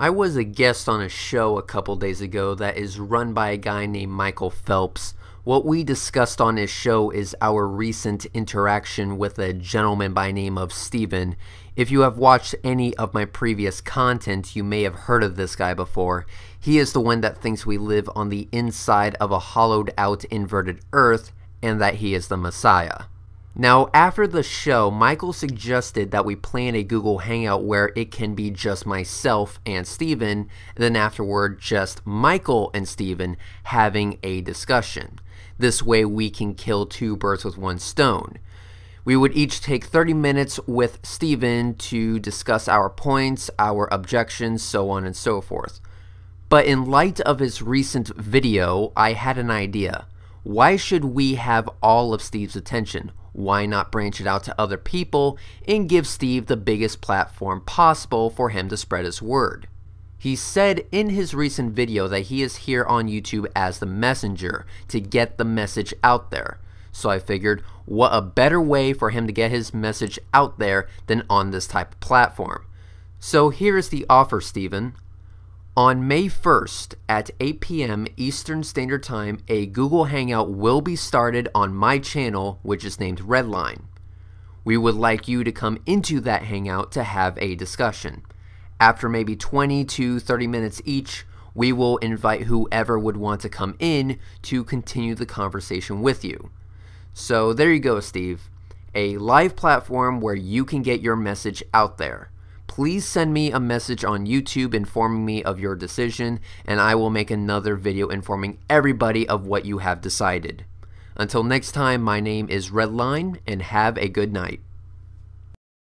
I was a guest on a show a couple days ago that is run by a guy named Michael Phelps. What we discussed on his show is our recent interaction with a gentleman by name of Steven. If you have watched any of my previous content, you may have heard of this guy before. He is the one that thinks we live on the inside of a hollowed out inverted earth and that he is the Messiah. Now, after the show, Michael suggested that we plan a Google Hangout where it can be just myself and Steven, and then afterward, just Michael and Steven having a discussion. This way, we can kill two birds with one stone. We would each take 30 minutes with Steven to discuss our points, our objections, so on and so forth. But in light of his recent video, I had an idea. Why should we have all of Steve's attention? Why not branch it out to other people and give Steve the biggest platform possible for him to spread his word? He said in his recent video that he is here on YouTube as the messenger to get the message out there. So I figured, what a better way for him to get his message out there than on this type of platform. So here is the offer, Steven. On May 1st at 8 p.m. Eastern Standard Time, a Google Hangout will be started on my channel, which is named Redline. We would like you to come into that Hangout to have a discussion. After maybe 20 to 30 minutes each, we will invite whoever would want to come in to continue the conversation with you. So there you go, Steve. A live platform where you can get your message out there please send me a message on YouTube informing me of your decision, and I will make another video informing everybody of what you have decided. Until next time, my name is Redline, and have a good night.